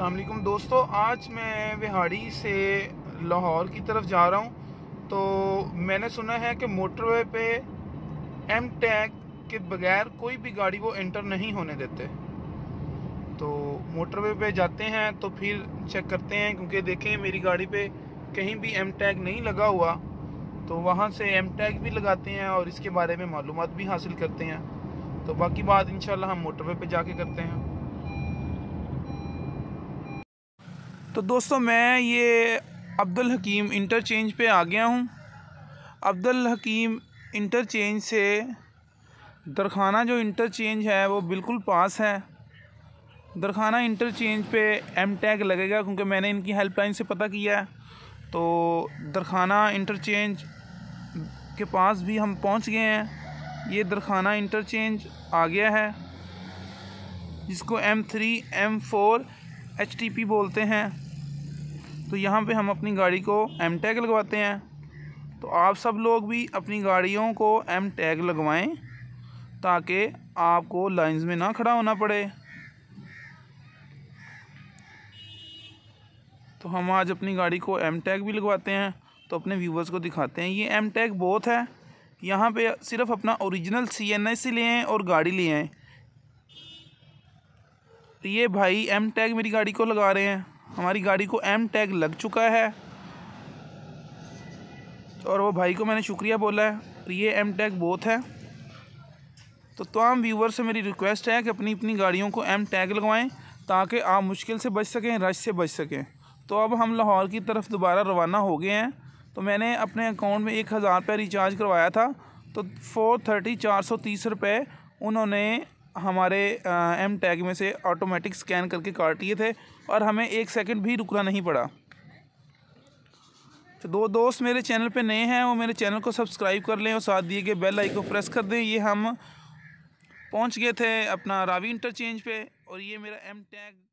असलम दोस्तों आज मैं विहाड़ी से लाहौर की तरफ जा रहा हूँ तो मैंने सुना है कि मोटरवे पे एम टैग के बगैर कोई भी गाड़ी वो एंटर नहीं होने देते तो मोटरवे पे जाते हैं तो फिर चेक करते हैं क्योंकि देखें मेरी गाड़ी पे कहीं भी एम टैग नहीं लगा हुआ तो वहाँ से एम टैग भी लगाते हैं और इसके बारे में मालूम भी हासिल करते हैं तो बाकी बात इंशाल्लाह हम मोटरवे पर जा करते हैं तो दोस्तों मैं ये अब्दुल हकीम इंटरचेंज पे आ गया हूँ अब्दुल हकीम इंटरचेंज से दरखाना जो इंटरचेंज है वो बिल्कुल पास है दरखाना इंटरचेंज पे एम टैग लगेगा क्योंकि मैंने इनकी हेल्पलाइन से पता किया है तो दरखाना इंटरचेंज के पास भी हम पहुंच गए हैं ये दरखाना इंटरचेंज आ गया है जिसको M three M four H T P बोलते हैं तो यहाँ पे हम अपनी गाड़ी को एम टैग लगवाते हैं तो आप सब लोग भी अपनी गाड़ियों को एम टैग लगवाएं ताकि आपको लाइंस में ना खड़ा होना पड़े तो हम आज अपनी गाड़ी को एम टैग भी लगवाते हैं तो अपने व्यूवर्स को दिखाते हैं ये एम टैग बहुत है यहाँ पे सिर्फ अपना ओरिजिनल सी एन आई सी ले आएँ और गाड़ी ले आएँ तो ये भाई एम टैग मेरी गाड़ी को लगा रहे हैं हमारी गाड़ी को एम टैग लग चुका है और वो भाई को मैंने शुक्रिया बोला है ये एम टैग बहुत है तो तमाम व्यूवर से मेरी रिक्वेस्ट है कि अपनी अपनी गाड़ियों को एम टैग लगवाएं ताकि आप मुश्किल से बच सकें रश से बच सकें तो अब हम लाहौर की तरफ दोबारा रवाना हो गए हैं तो मैंने अपने अकाउंट में एक हज़ार रिचार्ज करवाया था तो फोर थर्टी चार सौ तीस रुपये उन्होंने हमारे एम टैग में से ऑटोमेटिक स्कैन करके काट लिए थे और हमें एक सेकंड भी रुकना नहीं पड़ा तो दो दोस्त मेरे चैनल पे नए हैं वो मेरे चैनल को सब्सक्राइब कर लें और साथ दिए गए बेल आइकन प्रेस कर दें ये हम पहुंच गए थे अपना रावी इंटरचेंज पे और ये मेरा एम टैग